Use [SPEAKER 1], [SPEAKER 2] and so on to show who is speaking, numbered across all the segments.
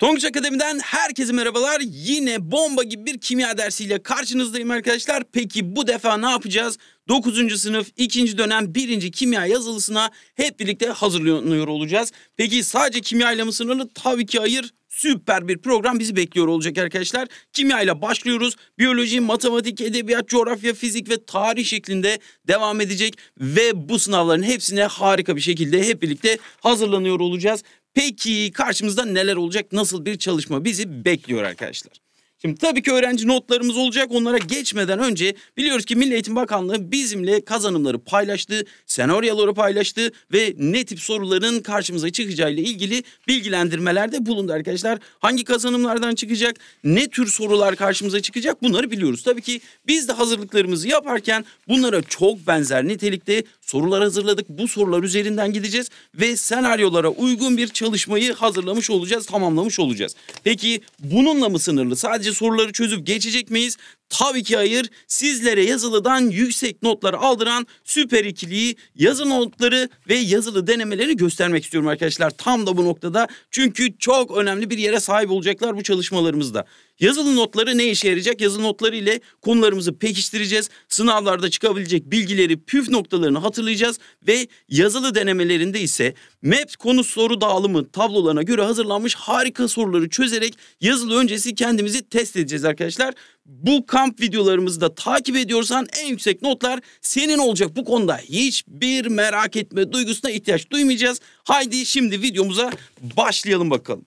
[SPEAKER 1] Tonguç Akademi'den herkese merhabalar. Yine bomba gibi bir kimya dersiyle karşınızdayım arkadaşlar. Peki bu defa ne yapacağız? 9. sınıf 2. dönem 1. kimya yazılısına hep birlikte hazırlanıyor olacağız. Peki sadece kimya ile mi sınırlı? Tabii ki hayır. Süper bir program bizi bekliyor olacak arkadaşlar. Kimya ile başlıyoruz. Biyoloji, matematik, edebiyat, coğrafya, fizik ve tarih şeklinde devam edecek. Ve bu sınavların hepsine harika bir şekilde hep birlikte hazırlanıyor olacağız. Peki karşımızda neler olacak? Nasıl bir çalışma bizi bekliyor arkadaşlar? Şimdi tabii ki öğrenci notlarımız olacak. Onlara geçmeden önce biliyoruz ki Milli Eğitim Bakanlığı bizimle kazanımları paylaştı, senaryoları paylaştı ve ne tip soruların karşımıza çıkacağı ile ilgili bilgilendirmelerde bulundu arkadaşlar. Hangi kazanımlardan çıkacak, ne tür sorular karşımıza çıkacak bunları biliyoruz. Tabii ki biz de hazırlıklarımızı yaparken bunlara çok benzer nitelikte sorular hazırladık. Bu sorular üzerinden gideceğiz ve senaryolara uygun bir çalışmayı hazırlamış olacağız, tamamlamış olacağız. Peki bununla mı sınırlı? Sadece surları çözüp geçecek miyiz? Tabii ki hayır. Sizlere yazılıdan yüksek notları aldıran süper ikiliyi, yazı notları ve yazılı denemeleri göstermek istiyorum arkadaşlar. Tam da bu noktada. Çünkü çok önemli bir yere sahip olacaklar bu çalışmalarımızda. Yazılı notları ne işe yarayacak? Yazılı notları ile konularımızı pekiştireceğiz. Sınavlarda çıkabilecek bilgileri, püf noktalarını hatırlayacağız ve yazılı denemelerinde ise MEP konu soru dağılımı tablolarına göre hazırlanmış harika soruları çözerek yazılı öncesi kendimizi test edeceğiz arkadaşlar bu kamp videolarımızı da takip ediyorsan en yüksek notlar senin olacak. Bu konuda hiçbir merak etme duygusuna ihtiyaç duymayacağız. Haydi şimdi videomuza başlayalım bakalım.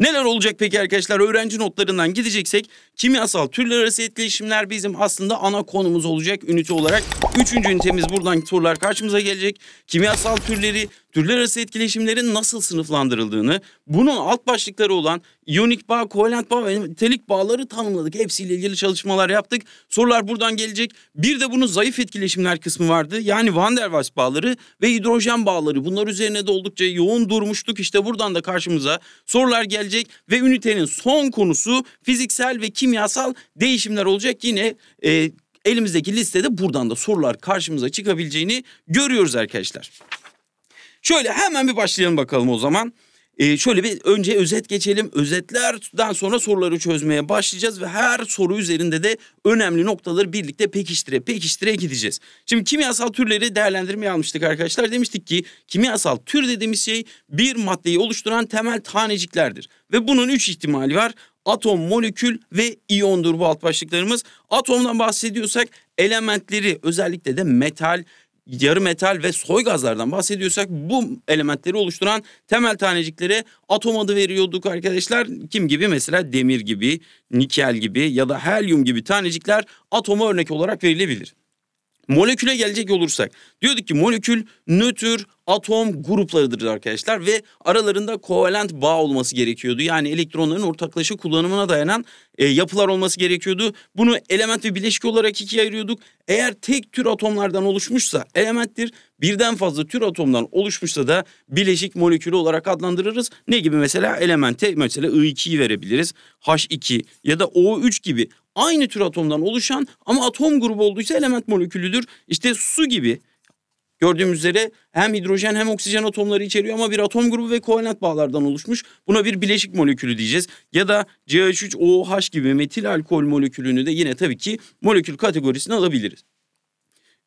[SPEAKER 1] Neler olacak peki arkadaşlar? Öğrenci notlarından gideceksek kimyasal türler arası etkileşimler bizim aslında ana konumuz olacak ünite olarak. Üçüncü ünitemiz buradan sorular karşımıza gelecek. Kimyasal türleri türler arası etkileşimlerin nasıl sınıflandırıldığını, bunun alt başlıkları olan iyonik bağ, kovalent bağ ve nitelik bağları tanımladık. Hepsiyle ilgili çalışmalar yaptık. Sorular buradan gelecek. Bir de bunun zayıf etkileşimler kısmı vardı. Yani van der Waals bağları ve hidrojen bağları. Bunlar üzerine de oldukça yoğun durmuştuk. İşte buradan da karşımıza sorular gelecek ve ünitenin son konusu fiziksel ve kimyasal değişimler olacak. Yine e, elimizdeki listede buradan da sorular karşımıza çıkabileceğini görüyoruz arkadaşlar. Şöyle hemen bir başlayalım bakalım o zaman. Ee, şöyle bir önce özet geçelim. Özetlerden sonra soruları çözmeye başlayacağız ve her soru üzerinde de önemli noktaları birlikte pekiştire pekiştire gideceğiz. Şimdi kimyasal türleri değerlendirmeye almıştık arkadaşlar. Demiştik ki kimyasal tür dediğimiz şey bir maddeyi oluşturan temel taneciklerdir. Ve bunun üç ihtimali var. Atom, molekül ve iyondur bu alt başlıklarımız. Atomdan bahsediyorsak elementleri özellikle de metal, yarı metal ve soy gazlardan bahsediyorsak bu elementleri oluşturan temel taneciklere atom adı veriyorduk arkadaşlar. Kim gibi mesela demir gibi, nikel gibi ya da helyum gibi tanecikler atoma örnek olarak verilebilir. Moleküle gelecek olursak diyorduk ki molekül nötr atom gruplarıdır arkadaşlar ve aralarında kovalent bağ olması gerekiyordu. Yani elektronların ortaklaşa kullanımına dayanan e, yapılar olması gerekiyordu. Bunu element ve bileşik olarak ikiye ayırıyorduk. Eğer tek tür atomlardan oluşmuşsa elementtir. Birden fazla tür atomdan oluşmuşsa da bileşik molekülü olarak adlandırırız. Ne gibi mesela elemente mesela I2'yi verebiliriz. H2 ya da O3 gibi aynı tür atomdan oluşan ama atom grubu olduysa element molekülüdür. İşte su gibi Gördüğümüz üzere hem hidrojen hem oksijen atomları içeriyor ama bir atom grubu ve kovalent bağlardan oluşmuş. Buna bir bileşik molekülü diyeceğiz. Ya da CH3OH gibi metil alkol molekülünü de yine tabii ki molekül kategorisine alabiliriz.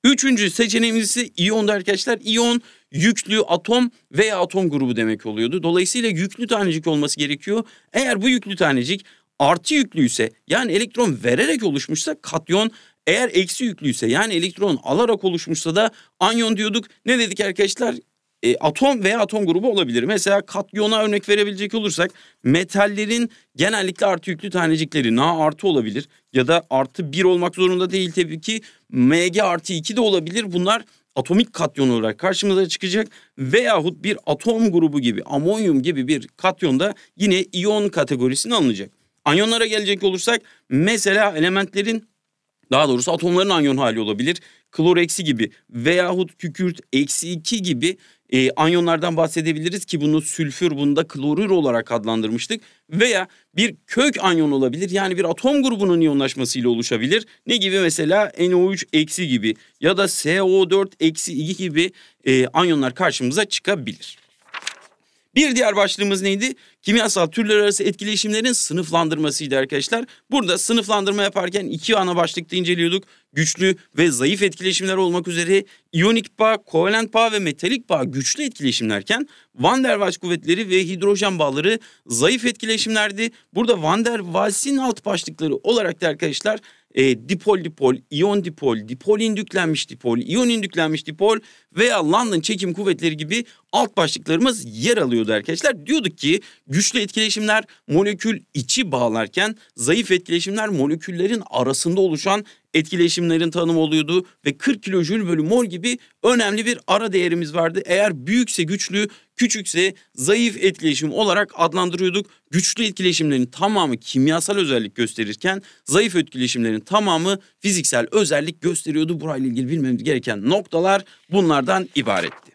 [SPEAKER 1] Üçüncü seçeneğimiz ise iyon. iyondu arkadaşlar. İyon yüklü atom veya atom grubu demek oluyordu. Dolayısıyla yüklü tanecik olması gerekiyor. Eğer bu yüklü tanecik artı yüklüyse yani elektron vererek oluşmuşsa katyon eğer eksi yüklüyse yani elektron alarak oluşmuşsa da anyon diyorduk. Ne dedik arkadaşlar? E, atom veya atom grubu olabilir. Mesela katyona örnek verebilecek olursak metallerin genellikle artı yüklü tanecikleri Na artı olabilir ya da artı bir olmak zorunda değil tabii ki Mg artı iki de olabilir. Bunlar atomik katyon olarak karşımıza çıkacak veyahut bir atom grubu gibi amonyum gibi bir katyonda yine iyon kategorisine alınacak. Anyonlara gelecek olursak mesela elementlerin daha doğrusu atomların anyon hali olabilir. Klor eksi gibi veyahut kükürt eksi iki gibi e, anyonlardan bahsedebiliriz ki bunu sülfür bunda klorür olarak adlandırmıştık. Veya bir kök anyon olabilir yani bir atom grubunun iyonlaşmasıyla oluşabilir. Ne gibi mesela NO3 eksi gibi ya da co 4 eksi 2 gibi e, anyonlar karşımıza çıkabilir. Bir diğer başlığımız neydi? Kimyasal türler arası etkileşimlerin sınıflandırmasıydı arkadaşlar. Burada sınıflandırma yaparken iki ana başlıkta inceliyorduk. Güçlü ve zayıf etkileşimler olmak üzere iyonik bağ, kovalent bağ ve metalik bağ güçlü etkileşimlerken Van der Waals kuvvetleri ve hidrojen bağları zayıf etkileşimlerdi. Burada Van der Waals'in alt başlıkları olarak da arkadaşlar e, dipol dipol, iyon dipol, dipol indüklenmiş dipol, iyon indüklenmiş dipol veya London çekim kuvvetleri gibi alt başlıklarımız yer alıyordu arkadaşlar. Diyorduk ki güçlü etkileşimler molekül içi bağlarken zayıf etkileşimler moleküllerin arasında oluşan etkileşimlerin tanımı oluyordu ve 40 kilojül bölü mol gibi önemli bir ara değerimiz vardı. Eğer büyükse güçlü, küçükse zayıf etkileşim olarak adlandırıyorduk. Güçlü etkileşimlerin tamamı kimyasal özellik gösterirken zayıf etkileşimlerin tamamı fiziksel özellik gösteriyordu. Burayla ilgili bilmemiz gereken noktalar bunlardan ibaretti.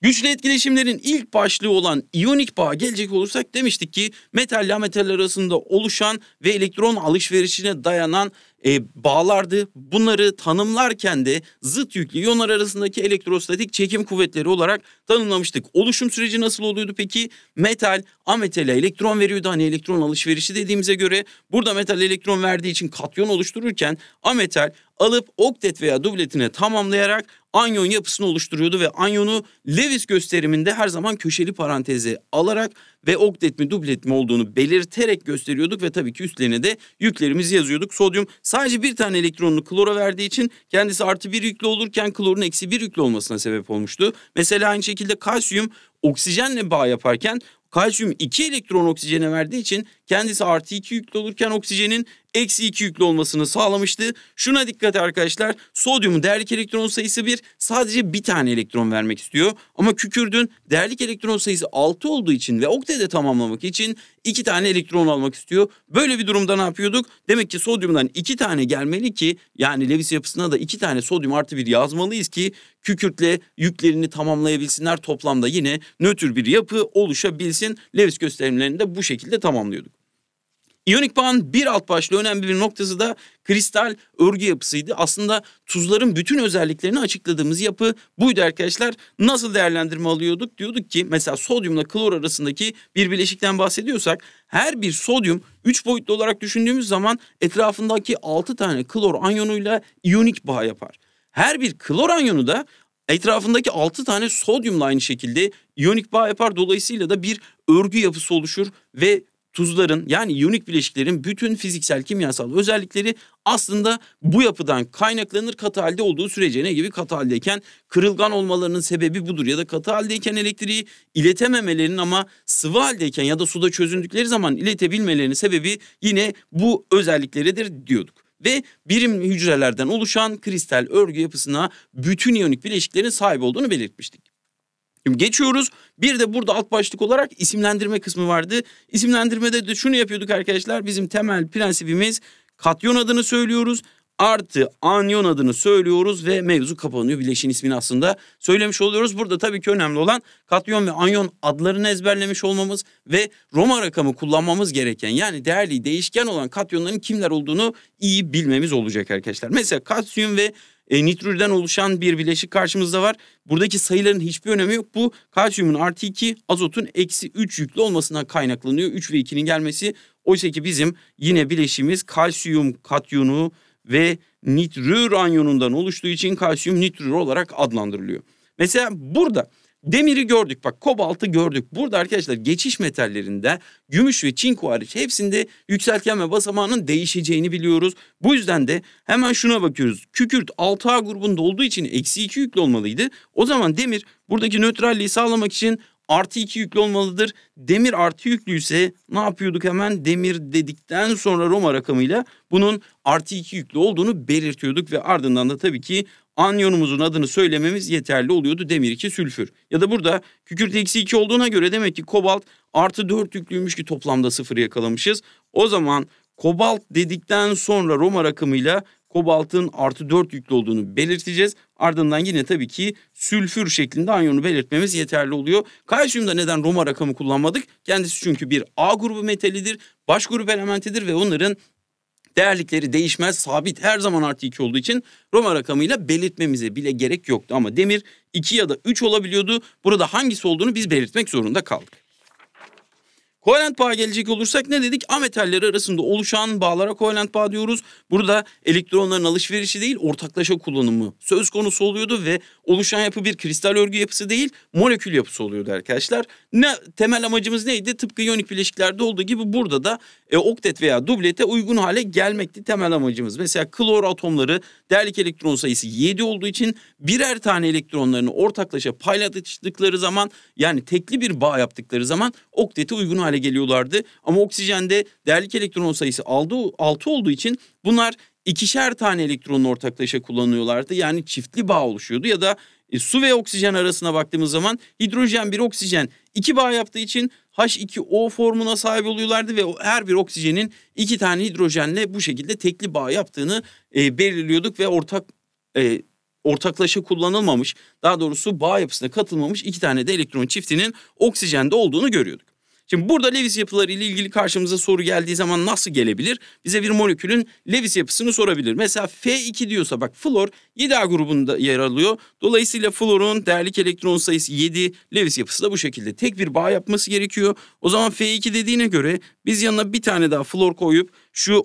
[SPEAKER 1] Güçlü etkileşimlerin ilk başlığı olan iyonik bağ gelecek olursak demiştik ki metal ile metal arasında oluşan ve elektron alışverişine dayanan e, bağlardı. Bunları tanımlarken de zıt yüklü iyonlar arasındaki elektrostatik çekim kuvvetleri olarak tanımlamıştık. Oluşum süreci nasıl oluyordu peki? Metal ametale elektron veriyordu. Hani elektron alışverişi dediğimize göre burada metal elektron verdiği için katyon oluştururken ametal alıp oktet veya dubletine tamamlayarak anyon yapısını oluşturuyordu ve anyonu Lewis gösteriminde her zaman köşeli paranteze alarak ve oktet mi dublet mi olduğunu belirterek gösteriyorduk ve tabii ki üstlerine de yüklerimizi yazıyorduk. Sodyum Sadece bir tane elektronunu klora verdiği için kendisi artı bir yüklü olurken klorun eksi bir yüklü olmasına sebep olmuştu. Mesela aynı şekilde kalsiyum oksijenle bağ yaparken kalsiyum iki elektron oksijene verdiği için kendisi artı 2 yüklü olurken oksijenin eksi 2 yüklü olmasını sağlamıştı. Şuna dikkat arkadaşlar sodyumun değerlik elektron sayısı 1 sadece bir tane elektron vermek istiyor. Ama kükürdün değerlik elektron sayısı 6 olduğu için ve oktede tamamlamak için 2 tane elektron almak istiyor. Böyle bir durumda ne yapıyorduk? Demek ki sodyumdan 2 tane gelmeli ki yani Lewis yapısına da 2 tane sodyum artı 1 yazmalıyız ki kükürtle yüklerini tamamlayabilsinler. Toplamda yine nötr bir yapı oluşabilsin. Lewis gösterimlerini de bu şekilde tamamlıyorduk. İyonik bağın bir alt başlığı önemli bir noktası da kristal örgü yapısıydı. Aslında tuzların bütün özelliklerini açıkladığımız yapı buydu arkadaşlar. Nasıl değerlendirme alıyorduk? Diyorduk ki mesela sodyumla klor arasındaki bir bileşikten bahsediyorsak her bir sodyum 3 boyutlu olarak düşündüğümüz zaman etrafındaki 6 tane klor anyonuyla iyonik bağ yapar. Her bir klor anyonu da etrafındaki 6 tane sodyumla aynı şekilde iyonik bağ yapar. Dolayısıyla da bir örgü yapısı oluşur ve tuzların yani iyonik bileşiklerin bütün fiziksel kimyasal özellikleri aslında bu yapıdan kaynaklanır katı halde olduğu sürece ne gibi katı haldeyken kırılgan olmalarının sebebi budur ya da katı haldeyken elektriği iletememelerinin ama sıvı haldeyken ya da suda çözündükleri zaman iletebilmelerinin sebebi yine bu özellikleridir diyorduk ve birim hücrelerden oluşan kristal örgü yapısına bütün iyonik bileşiklerin sahip olduğunu belirtmiştik. Şimdi geçiyoruz. Bir de burada alt başlık olarak isimlendirme kısmı vardı. İsimlendirmede de şunu yapıyorduk arkadaşlar. Bizim temel prensibimiz katyon adını söylüyoruz artı anyon adını söylüyoruz ve mevzu kapanıyor. Bileşin ismini aslında söylemiş oluyoruz. Burada tabii ki önemli olan katyon ve anyon adlarını ezberlemiş olmamız ve Roma rakamı kullanmamız gereken yani değerli değişken olan katyonların kimler olduğunu iyi bilmemiz olacak arkadaşlar. Mesela katyum ve e, nitrürden oluşan bir bileşik karşımızda var. Buradaki sayıların hiçbir önemi yok. Bu kalsiyumun artı 2, azotun eksi 3 yüklü olmasından kaynaklanıyor. 3 ve 2'nin gelmesi. Oysa ki bizim yine bileşimiz kalsiyum katyonu ve nitrür anyonundan oluştuğu için kalsiyum nitrür olarak adlandırılıyor. Mesela burada Demiri gördük bak kobaltı gördük. Burada arkadaşlar geçiş metallerinde gümüş ve çinko hariç hepsinde yükseltgen ve basamağının değişeceğini biliyoruz. Bu yüzden de hemen şuna bakıyoruz. Kükürt 6A grubunda olduğu için eksi 2 yüklü olmalıydı. O zaman demir buradaki nötralliği sağlamak için artı 2 yüklü olmalıdır. Demir artı yüklüyse ne yapıyorduk hemen? Demir dedikten sonra Roma rakamıyla bunun artı 2 yüklü olduğunu belirtiyorduk ve ardından da tabii ki anyonumuzun adını söylememiz yeterli oluyordu demir 2 sülfür. Ya da burada kükürt eksi 2 olduğuna göre demek ki kobalt artı 4 yüklüymüş ki toplamda sıfır yakalamışız. O zaman kobalt dedikten sonra Roma rakımıyla kobaltın artı 4 yüklü olduğunu belirteceğiz. Ardından yine tabii ki sülfür şeklinde anyonu belirtmemiz yeterli oluyor. Kalsiyumda neden Roma rakamı kullanmadık? Kendisi çünkü bir A grubu metalidir, baş grup elementidir ve onların değerlikleri değişmez sabit her zaman artı 2 olduğu için Roma rakamıyla belirtmemize bile gerek yoktu. Ama demir 2 ya da 3 olabiliyordu. Burada hangisi olduğunu biz belirtmek zorunda kaldık. Kovalent bağ gelecek olursak ne dedik? Ametalleri arasında oluşan bağlara kovalent bağ diyoruz. Burada elektronların alışverişi değil ortaklaşa kullanımı söz konusu oluyordu ve oluşan yapı bir kristal örgü yapısı değil molekül yapısı oluyordu arkadaşlar. Ne Temel amacımız neydi? Tıpkı iyonik bileşiklerde olduğu gibi burada da e, oktet veya dublete uygun hale gelmekti temel amacımız. Mesela klor atomları değerlik elektron sayısı 7 olduğu için birer tane elektronlarını ortaklaşa paylaştıkları zaman yani tekli bir bağ yaptıkları zaman oktete uygun hale geliyorlardı. Ama oksijende değerlik elektron sayısı 6 olduğu için bunlar ikişer tane elektronun ortaklaşa kullanıyorlardı. Yani çiftli bağ oluşuyordu ya da e, su ve oksijen arasına baktığımız zaman hidrojen bir oksijen iki bağ yaptığı için H2O formuna sahip oluyorlardı ve her bir oksijenin iki tane hidrojenle bu şekilde tekli bağ yaptığını e, belirliyorduk ve ortak e, ortaklaşa kullanılmamış daha doğrusu bağ yapısına katılmamış iki tane de elektron çiftinin oksijende olduğunu görüyorduk. Şimdi burada Lewis yapıları ile ilgili karşımıza soru geldiği zaman nasıl gelebilir? Bize bir molekülün Lewis yapısını sorabilir. Mesela F2 diyorsa bak flor 7A grubunda yer alıyor. Dolayısıyla florun değerlik elektron sayısı 7. Lewis yapısı da bu şekilde. Tek bir bağ yapması gerekiyor. O zaman F2 dediğine göre biz yanına bir tane daha flor koyup şu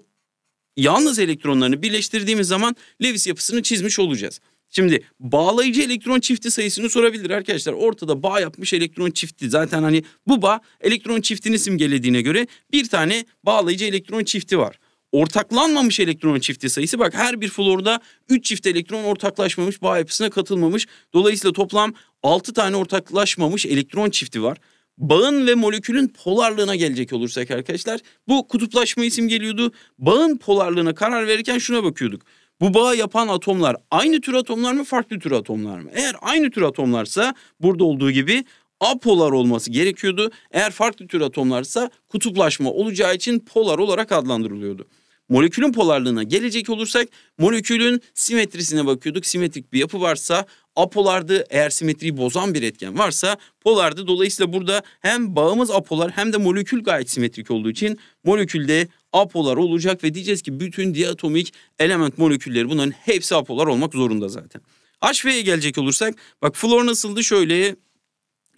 [SPEAKER 1] yalnız elektronlarını birleştirdiğimiz zaman Lewis yapısını çizmiş olacağız. Şimdi bağlayıcı elektron çifti sayısını sorabilir arkadaşlar. Ortada bağ yapmış elektron çifti. Zaten hani bu bağ elektron çiftini simgelediğine göre bir tane bağlayıcı elektron çifti var. Ortaklanmamış elektron çifti sayısı bak her bir florda 3 çift elektron ortaklaşmamış bağ yapısına katılmamış. Dolayısıyla toplam 6 tane ortaklaşmamış elektron çifti var bağın ve molekülün polarlığına gelecek olursak arkadaşlar bu kutuplaşma isim geliyordu. Bağın polarlığına karar verirken şuna bakıyorduk. Bu bağı yapan atomlar aynı tür atomlar mı farklı tür atomlar mı? Eğer aynı tür atomlarsa burada olduğu gibi apolar olması gerekiyordu. Eğer farklı tür atomlarsa kutuplaşma olacağı için polar olarak adlandırılıyordu. Molekülün polarlığına gelecek olursak molekülün simetrisine bakıyorduk. Simetrik bir yapı varsa apolarda eğer simetriyi bozan bir etken varsa polarda dolayısıyla burada hem bağımız apolar hem de molekül gayet simetrik olduğu için molekülde apolar olacak ve diyeceğiz ki bütün diatomik element molekülleri bunların hepsi apolar olmak zorunda zaten. HV'ye gelecek olursak bak flor nasıldı şöyle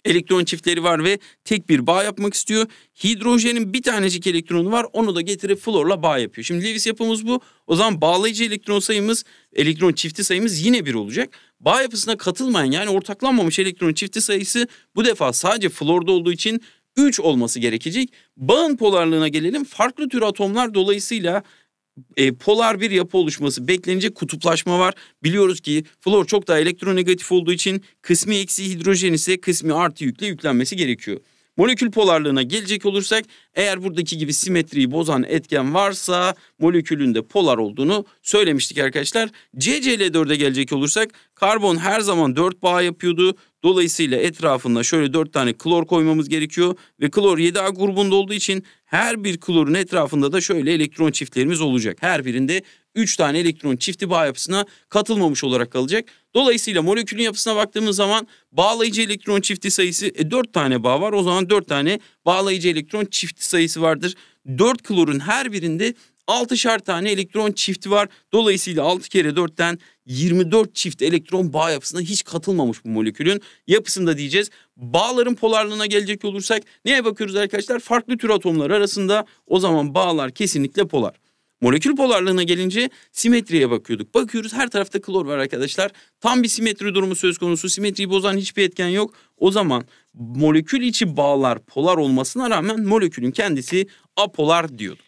[SPEAKER 1] elektron çiftleri var ve tek bir bağ yapmak istiyor. Hidrojenin bir tanecik elektronu var onu da getirip florla bağ yapıyor. Şimdi Lewis yapımız bu. O zaman bağlayıcı elektron sayımız, elektron çifti sayımız yine bir olacak bağ yapısına katılmayan yani ortaklanmamış elektron çifti sayısı bu defa sadece florda olduğu için 3 olması gerekecek. Bağın polarlığına gelelim. Farklı tür atomlar dolayısıyla e, polar bir yapı oluşması beklenecek kutuplaşma var. Biliyoruz ki flor çok daha elektronegatif olduğu için kısmi eksi hidrojen ise kısmi artı yükle yüklenmesi gerekiyor. Molekül polarlığına gelecek olursak eğer buradaki gibi simetriyi bozan etken varsa molekülün de polar olduğunu söylemiştik arkadaşlar. CCl4'e gelecek olursak karbon her zaman 4 bağ yapıyordu. Dolayısıyla etrafında şöyle 4 tane klor koymamız gerekiyor ve klor 7A grubunda olduğu için her bir klorun etrafında da şöyle elektron çiftlerimiz olacak. Her birinde 3 tane elektron çifti bağ yapısına katılmamış olarak kalacak. Dolayısıyla molekülün yapısına baktığımız zaman bağlayıcı elektron çifti sayısı e, 4 tane bağ var. O zaman 4 tane bağlayıcı elektron çifti sayısı vardır. 4 klorun her birinde 6'şar tane elektron çifti var. Dolayısıyla 6 kere 4'ten 24 çift elektron bağ yapısına hiç katılmamış bu molekülün yapısında diyeceğiz. Bağların polarlığına gelecek olursak neye bakıyoruz arkadaşlar? Farklı tür atomlar arasında o zaman bağlar kesinlikle polar. Molekül polarlığına gelince simetriye bakıyorduk. Bakıyoruz her tarafta klor var arkadaşlar. Tam bir simetri durumu söz konusu. Simetriyi bozan hiçbir etken yok. O zaman molekül içi bağlar polar olmasına rağmen molekülün kendisi apolar diyorduk.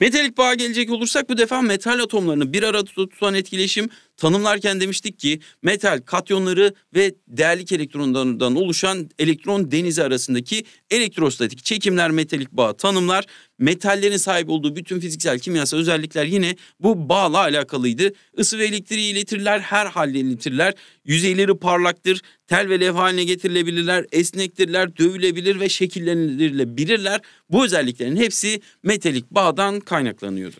[SPEAKER 1] Metalik bağa gelecek olursak bu defa metal atomlarını bir arada tutan etkileşim Tanımlarken demiştik ki metal katyonları ve değerlik elektronlarından oluşan elektron denizi arasındaki elektrostatik çekimler metalik bağ tanımlar metallerin sahip olduğu bütün fiziksel kimyasal özellikler yine bu bağla alakalıydı. Isı ve elektriği iletirler, her halde iletirler. Yüzeyleri parlaktır, tel ve levha haline getirilebilirler, esnektirler, dövülebilir ve şekillendirilebilirler. Bu özelliklerin hepsi metalik bağdan kaynaklanıyordu.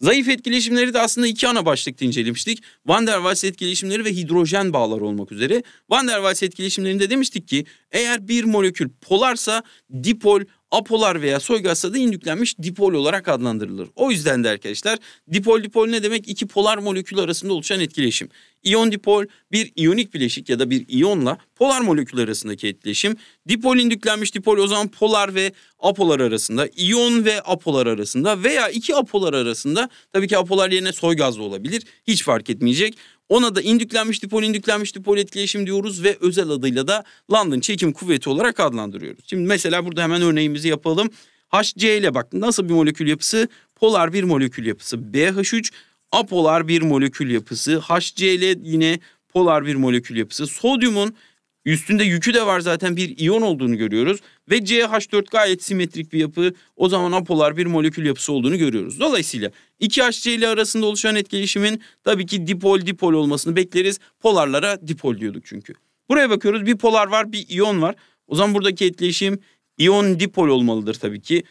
[SPEAKER 1] Zayıf etkileşimleri de aslında iki ana başlıkta incelemiştik. Van der Waals etkileşimleri ve hidrojen bağları olmak üzere. Van der Waals etkileşimlerinde demiştik ki eğer bir molekül polarsa dipol apolar veya soy gazda indüklenmiş dipol olarak adlandırılır. O yüzden de arkadaşlar dipol dipol ne demek? İki polar molekül arasında oluşan etkileşim. İyon dipol bir iyonik bileşik ya da bir iyonla polar molekül arasındaki etkileşim. Dipol indüklenmiş dipol o zaman polar ve apolar arasında, iyon ve apolar arasında veya iki apolar arasında tabii ki apolar yerine soy gaz da olabilir. Hiç fark etmeyecek. Ona da indüklenmiş dipol indüklenmiş dipol etkileşim diyoruz ve özel adıyla da London çekim kuvveti olarak adlandırıyoruz. Şimdi mesela burada hemen örneğimizi yapalım. HC ile bak nasıl bir molekül yapısı? Polar bir molekül yapısı. BH3 apolar bir molekül yapısı. HCl yine polar bir molekül yapısı. Sodyumun Üstünde yükü de var zaten bir iyon olduğunu görüyoruz. Ve CH4 gayet simetrik bir yapı. O zaman apolar bir molekül yapısı olduğunu görüyoruz. Dolayısıyla 2HC ile arasında oluşan etkileşimin tabii ki dipol dipol olmasını bekleriz. Polarlara dipol diyorduk çünkü. Buraya bakıyoruz bir polar var bir iyon var. O zaman buradaki etkileşim iyon dipol olmalıdır tabii ki.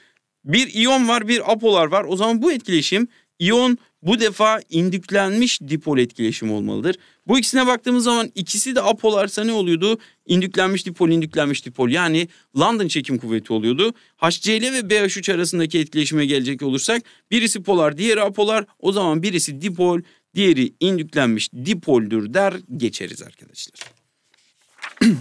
[SPEAKER 1] Bir iyon var bir apolar var. O zaman bu etkileşim iyon bu defa indüklenmiş dipol etkileşim olmalıdır. Bu ikisine baktığımız zaman ikisi de apolarsa ne oluyordu? İndüklenmiş dipol, indüklenmiş dipol yani London çekim kuvveti oluyordu. HCl ve BH3 arasındaki etkileşime gelecek olursak birisi polar, diğeri apolar. O zaman birisi dipol, diğeri indüklenmiş dipoldür der geçeriz arkadaşlar.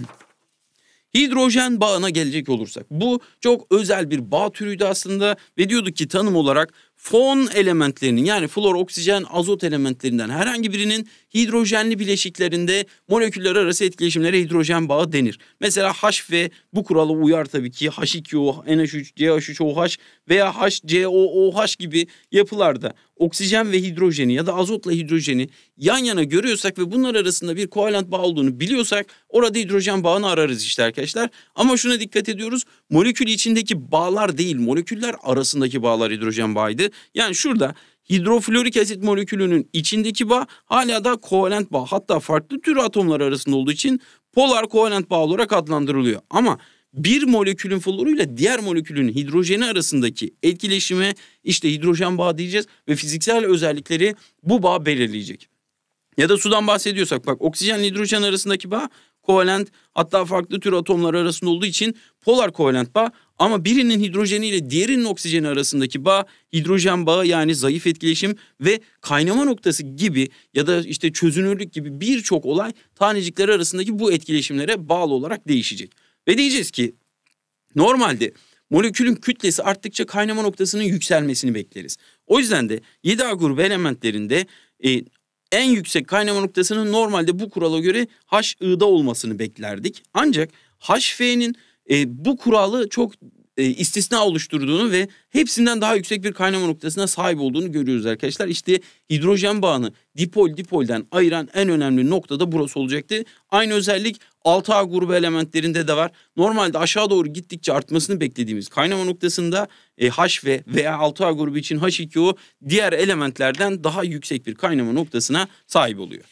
[SPEAKER 1] Hidrojen bağına gelecek olursak bu çok özel bir bağ türüydü aslında ve diyorduk ki tanım olarak fon elementlerinin yani flor, oksijen, azot elementlerinden herhangi birinin hidrojenli bileşiklerinde moleküller arası etkileşimlere hidrojen bağı denir. Mesela H ve bu kuralı uyar tabii ki H2O, NH3, CH3OH veya HCOOH gibi yapılarda oksijen ve hidrojeni ya da azotla hidrojeni yan yana görüyorsak ve bunlar arasında bir kovalent bağ olduğunu biliyorsak orada hidrojen bağını ararız işte arkadaşlar. Ama şuna dikkat ediyoruz. Molekül içindeki bağlar değil, moleküller arasındaki bağlar hidrojen bağıydı. Yani şurada hidroflorik asit molekülünün içindeki bağ hala da kovalent bağ. Hatta farklı tür atomlar arasında olduğu için polar kovalent bağ olarak adlandırılıyor. Ama bir molekülün floruyla diğer molekülün hidrojeni arasındaki etkileşime işte hidrojen bağı diyeceğiz ve fiziksel özellikleri bu bağ belirleyecek. Ya da sudan bahsediyorsak bak oksijen hidrojen arasındaki bağ kovalent hatta farklı tür atomlar arasında olduğu için polar kovalent bağ ama birinin hidrojeniyle diğerinin oksijeni arasındaki bağ hidrojen bağı yani zayıf etkileşim ve kaynama noktası gibi ya da işte çözünürlük gibi birçok olay tanecikler arasındaki bu etkileşimlere bağlı olarak değişecek. Ve diyeceğiz ki normalde molekülün kütlesi arttıkça kaynama noktasının yükselmesini bekleriz. O yüzden de 7A grubu elementlerinde e, en yüksek kaynama noktasının normalde bu kurala göre HI'da olmasını beklerdik. Ancak HF'nin e, bu kuralı çok e, istisna oluşturduğunu ve hepsinden daha yüksek bir kaynama noktasına sahip olduğunu görüyoruz arkadaşlar. İşte hidrojen bağını dipol dipolden ayıran en önemli nokta da burası olacaktı. Aynı özellik 6A grubu elementlerinde de var. Normalde aşağı doğru gittikçe artmasını beklediğimiz kaynama noktasında e, H ve veya 6A grubu için H2O diğer elementlerden daha yüksek bir kaynama noktasına sahip oluyor.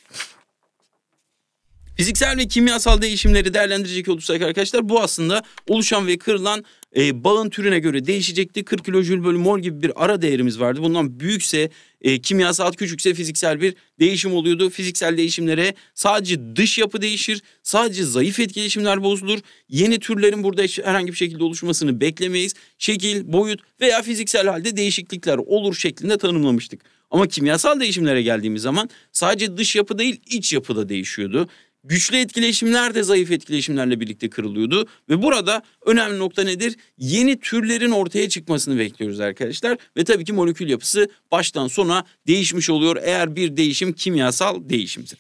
[SPEAKER 1] Fiziksel ve kimyasal değişimleri değerlendirecek olursak arkadaşlar bu aslında oluşan ve kırılan e, bağın türüne göre değişecekti. 40 kilo kilojül bölü mol gibi bir ara değerimiz vardı. Bundan büyükse e, kimyasal, küçükse fiziksel bir değişim oluyordu. Fiziksel değişimlere sadece dış yapı değişir, sadece zayıf etkileşimler bozulur. Yeni türlerin burada herhangi bir şekilde oluşmasını beklemeyiz. Şekil, boyut veya fiziksel halde değişiklikler olur şeklinde tanımlamıştık. Ama kimyasal değişimlere geldiğimiz zaman sadece dış yapı değil iç yapı da değişiyordu. Güçlü etkileşimler de zayıf etkileşimlerle birlikte kırılıyordu ve burada önemli nokta nedir? Yeni türlerin ortaya çıkmasını bekliyoruz arkadaşlar ve tabii ki molekül yapısı baştan sona değişmiş oluyor eğer bir değişim kimyasal değişimdir.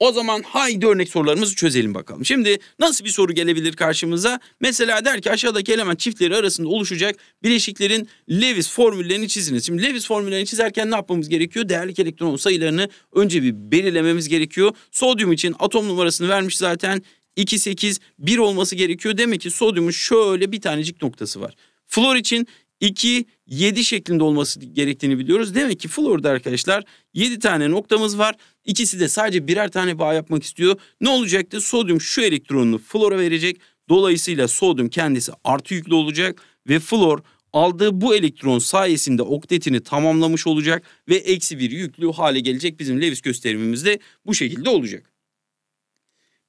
[SPEAKER 1] O zaman haydi örnek sorularımızı çözelim bakalım. Şimdi nasıl bir soru gelebilir karşımıza? Mesela der ki aşağıdaki element çiftleri arasında oluşacak bileşiklerin Lewis formüllerini çiziniz. Şimdi Lewis formüllerini çizerken ne yapmamız gerekiyor? Değerlik elektron sayılarını önce bir belirlememiz gerekiyor. Sodyum için atom numarasını vermiş zaten. 2, 8, 1 olması gerekiyor. Demek ki sodyumun şöyle bir tanecik noktası var. Flor için 2, 7 şeklinde olması gerektiğini biliyoruz. Demek ki Flor'da arkadaşlar 7 tane noktamız var. İkisi de sadece birer tane bağ yapmak istiyor. Ne olacaktı? Sodyum şu elektronunu flora verecek. Dolayısıyla sodyum kendisi artı yüklü olacak ve flor aldığı bu elektron sayesinde oktetini tamamlamış olacak ve eksi bir yüklü hale gelecek. Bizim Lewis gösterimimiz de bu şekilde olacak.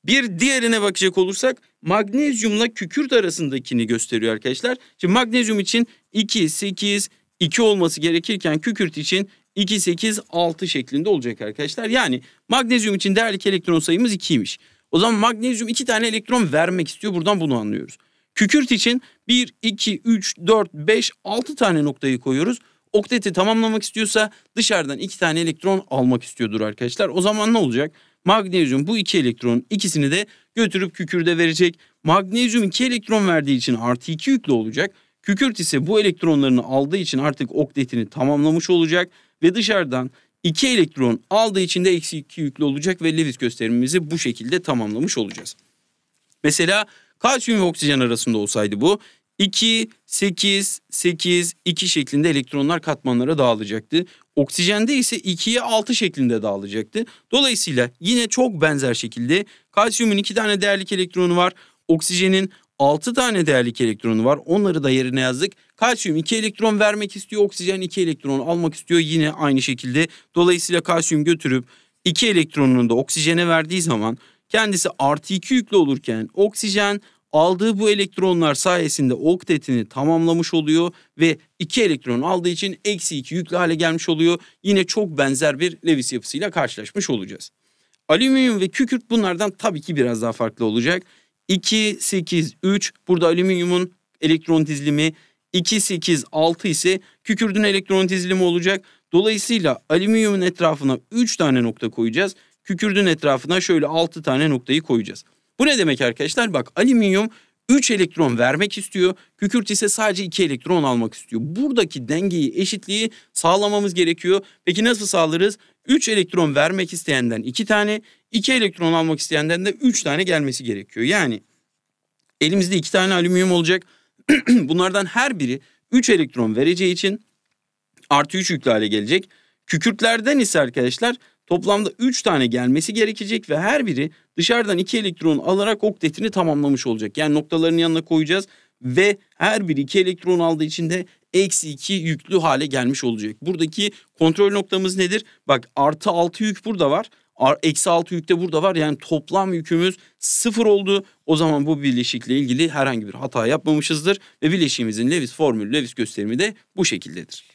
[SPEAKER 1] Bir diğerine bakacak olursak magnezyumla kükürt arasındakini gösteriyor arkadaşlar. Şimdi magnezyum için 2, 8, 2 olması gerekirken kükürt için 2, 8, 6 şeklinde olacak arkadaşlar. Yani magnezyum için değerli elektron sayımız 2'ymiş. O zaman magnezyum 2 tane elektron vermek istiyor. Buradan bunu anlıyoruz. Kükürt için 1, 2, 3, 4, 5, 6 tane noktayı koyuyoruz. Okteti tamamlamak istiyorsa dışarıdan 2 tane elektron almak istiyordur arkadaşlar. O zaman ne olacak? Magnezyum bu iki elektron ikisini de götürüp kükürde verecek. Magnezyum iki elektron verdiği için artı iki yüklü olacak. Kükürt ise bu elektronlarını aldığı için artık oktetini tamamlamış olacak ve dışarıdan iki elektron aldığı için de eksi iki yüklü olacak ve Lewis gösterimimizi bu şekilde tamamlamış olacağız. Mesela kalsiyum ve oksijen arasında olsaydı bu 2, 8, 8, 2 şeklinde elektronlar katmanlara dağılacaktı. Oksijende ise 2'ye 6 şeklinde dağılacaktı. Dolayısıyla yine çok benzer şekilde kalsiyumun 2 tane değerlik elektronu var. Oksijenin 6 tane değerlik elektronu var. Onları da yerine yazdık. Kalsiyum 2 elektron vermek istiyor. Oksijen 2 elektron almak istiyor. Yine aynı şekilde. Dolayısıyla kalsiyum götürüp 2 elektronunu da oksijene verdiği zaman kendisi artı 2 yüklü olurken oksijen aldığı bu elektronlar sayesinde oktetini tamamlamış oluyor ve iki elektron aldığı için eksi iki yüklü hale gelmiş oluyor. Yine çok benzer bir Lewis yapısıyla karşılaşmış olacağız. Alüminyum ve kükürt bunlardan tabii ki biraz daha farklı olacak. 2, 8, 3 burada alüminyumun elektron dizilimi 2, 8, 6 ise kükürdün elektron dizilimi olacak. Dolayısıyla alüminyumun etrafına 3 tane nokta koyacağız. Kükürdün etrafına şöyle 6 tane noktayı koyacağız. Bu ne demek arkadaşlar? Bak alüminyum 3 elektron vermek istiyor. Kükürt ise sadece 2 elektron almak istiyor. Buradaki dengeyi, eşitliği sağlamamız gerekiyor. Peki nasıl sağlarız? 3 elektron vermek isteyenden 2 tane, 2 elektron almak isteyenden de 3 tane gelmesi gerekiyor. Yani elimizde 2 tane alüminyum olacak. Bunlardan her biri 3 elektron vereceği için artı 3 yüklü hale gelecek. Kükürtlerden ise arkadaşlar Toplamda 3 tane gelmesi gerekecek ve her biri dışarıdan 2 elektron alarak oktetini tamamlamış olacak. Yani noktaların yanına koyacağız ve her biri 2 elektron aldığı için de eksi 2 yüklü hale gelmiş olacak. Buradaki kontrol noktamız nedir? Bak artı 6 yük burada var. Eksi 6 yük de burada var. Yani toplam yükümüz sıfır oldu. O zaman bu bileşikle ilgili herhangi bir hata yapmamışızdır. Ve bileşiğimizin Lewis formülü, Lewis gösterimi de bu şekildedir.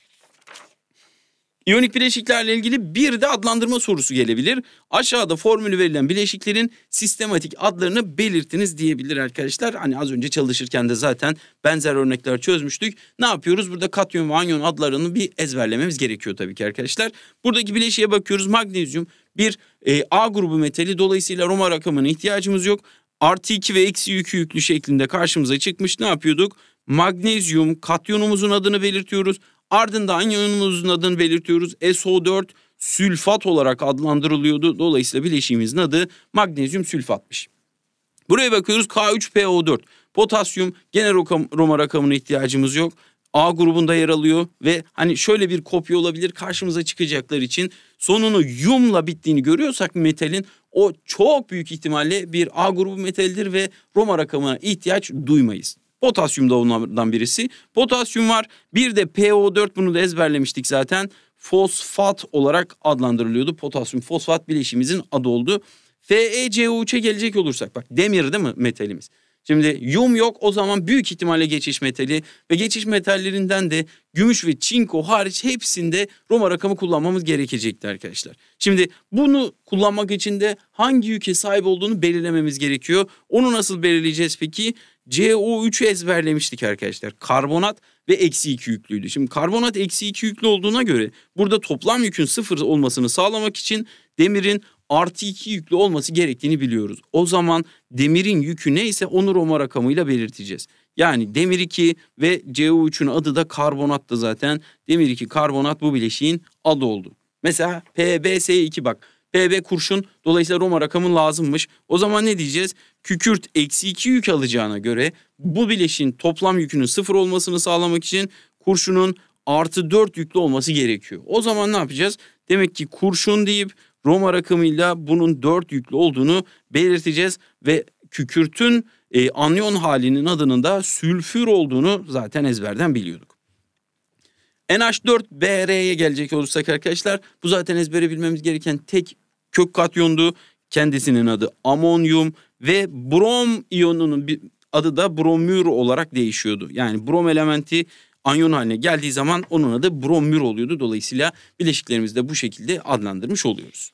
[SPEAKER 1] İyonik bileşiklerle ilgili bir de adlandırma sorusu gelebilir. Aşağıda formülü verilen bileşiklerin sistematik adlarını belirtiniz diyebilir arkadaşlar. Hani az önce çalışırken de zaten benzer örnekler çözmüştük. Ne yapıyoruz? Burada katyon ve anyon adlarını bir ezberlememiz gerekiyor tabii ki arkadaşlar. Buradaki bileşiğe bakıyoruz. Magnezyum bir e, A grubu metali dolayısıyla Roma rakamına ihtiyacımız yok. Artı 2 ve eksi yükü yüklü şeklinde karşımıza çıkmış. Ne yapıyorduk? Magnezyum katyonumuzun adını belirtiyoruz. Ardından yanımızın adını belirtiyoruz. SO4 sülfat olarak adlandırılıyordu. Dolayısıyla bileşiğimizin adı magnezyum sülfatmış. Buraya bakıyoruz K3PO4. Potasyum gene Roma rakamına ihtiyacımız yok. A grubunda yer alıyor ve hani şöyle bir kopya olabilir karşımıza çıkacaklar için sonunu yumla bittiğini görüyorsak metalin o çok büyük ihtimalle bir A grubu metaldir ve Roma rakamına ihtiyaç duymayız. Potasyum da onlardan birisi. Potasyum var. Bir de PO4 bunu da ezberlemiştik zaten. Fosfat olarak adlandırılıyordu. Potasyum fosfat bileşimizin adı oldu. FeCO3'e gelecek olursak bak demir değil mi metalimiz? Şimdi yum yok o zaman büyük ihtimalle geçiş metali ve geçiş metallerinden de gümüş ve çinko hariç hepsinde Roma rakamı kullanmamız gerekecekti arkadaşlar. Şimdi bunu kullanmak için de hangi ülke sahip olduğunu belirlememiz gerekiyor. Onu nasıl belirleyeceğiz peki? CO3'ü ezberlemiştik arkadaşlar. Karbonat ve eksi 2 yüklüydü. Şimdi karbonat eksi 2 yüklü olduğuna göre burada toplam yükün sıfır olmasını sağlamak için demirin artı 2 yüklü olması gerektiğini biliyoruz. O zaman demirin yükü neyse onu Roma rakamıyla belirteceğiz. Yani demir 2 ve CO3'ün adı da karbonat da zaten. Demir 2 karbonat bu bileşiğin adı oldu. Mesela PbS2 bak BB kurşun dolayısıyla Roma rakamın lazımmış. O zaman ne diyeceğiz? Kükürt eksi 2 yük alacağına göre bu bileşin toplam yükünün sıfır olmasını sağlamak için kurşunun artı 4 yüklü olması gerekiyor. O zaman ne yapacağız? Demek ki kurşun deyip Roma rakamıyla bunun 4 yüklü olduğunu belirteceğiz ve kükürtün e, anyon halinin adının da sülfür olduğunu zaten ezberden biliyorduk. NH4BR'ye gelecek olursak arkadaşlar bu zaten ezbere bilmemiz gereken tek kök katyondu. Kendisinin adı amonyum ve brom iyonunun bir adı da bromür olarak değişiyordu. Yani brom elementi anyon haline geldiği zaman onun adı bromür oluyordu. Dolayısıyla bileşiklerimizi de bu şekilde adlandırmış oluyoruz.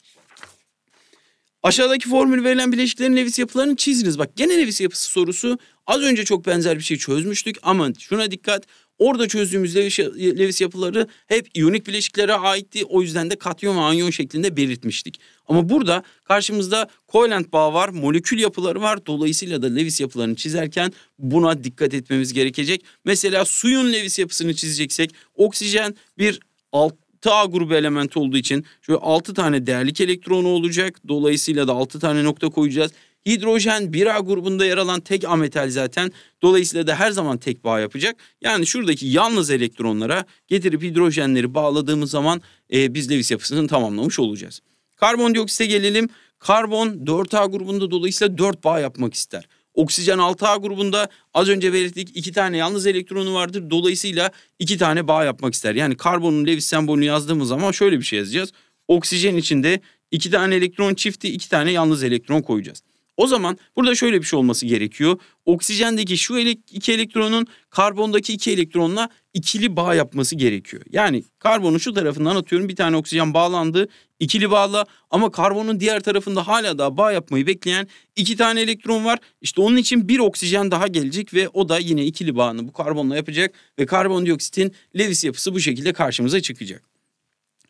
[SPEAKER 1] Aşağıdaki formül verilen bileşiklerin Lewis yapılarını çiziniz. Bak gene Lewis yapısı sorusu az önce çok benzer bir şey çözmüştük ama şuna dikkat Orada çözdüğümüz Lewis, Lewis yapıları hep iyonik bileşiklere aitti. O yüzden de katyon ve anyon şeklinde belirtmiştik. Ama burada karşımızda kovalent bağı var, molekül yapıları var. Dolayısıyla da Lewis yapılarını çizerken buna dikkat etmemiz gerekecek. Mesela suyun Lewis yapısını çizeceksek oksijen bir alt Ta grubu elementi olduğu için şöyle 6 tane değerlik elektronu olacak. Dolayısıyla da 6 tane nokta koyacağız. Hidrojen bir A grubunda yer alan tek ametal zaten. Dolayısıyla da her zaman tek bağ yapacak. Yani şuradaki yalnız elektronlara getirip hidrojenleri bağladığımız zaman e, biz Lewis yapısını tamamlamış olacağız. Karbondioksite gelelim. Karbon 4A grubunda dolayısıyla 4 bağ yapmak ister. Oksijen 6A grubunda az önce belirttik iki tane yalnız elektronu vardır. Dolayısıyla iki tane bağ yapmak ister. Yani karbonun Lewis sembolünü yazdığımız zaman şöyle bir şey yazacağız. Oksijen içinde iki tane elektron çifti, iki tane yalnız elektron koyacağız. O zaman burada şöyle bir şey olması gerekiyor. Oksijendeki şu iki elektronun karbondaki iki elektronla ikili bağ yapması gerekiyor. Yani karbonun şu tarafından atıyorum bir tane oksijen bağlandı ikili bağla ama karbonun diğer tarafında hala daha bağ yapmayı bekleyen iki tane elektron var. İşte onun için bir oksijen daha gelecek ve o da yine ikili bağını bu karbonla yapacak ve karbondioksitin Lewis yapısı bu şekilde karşımıza çıkacak.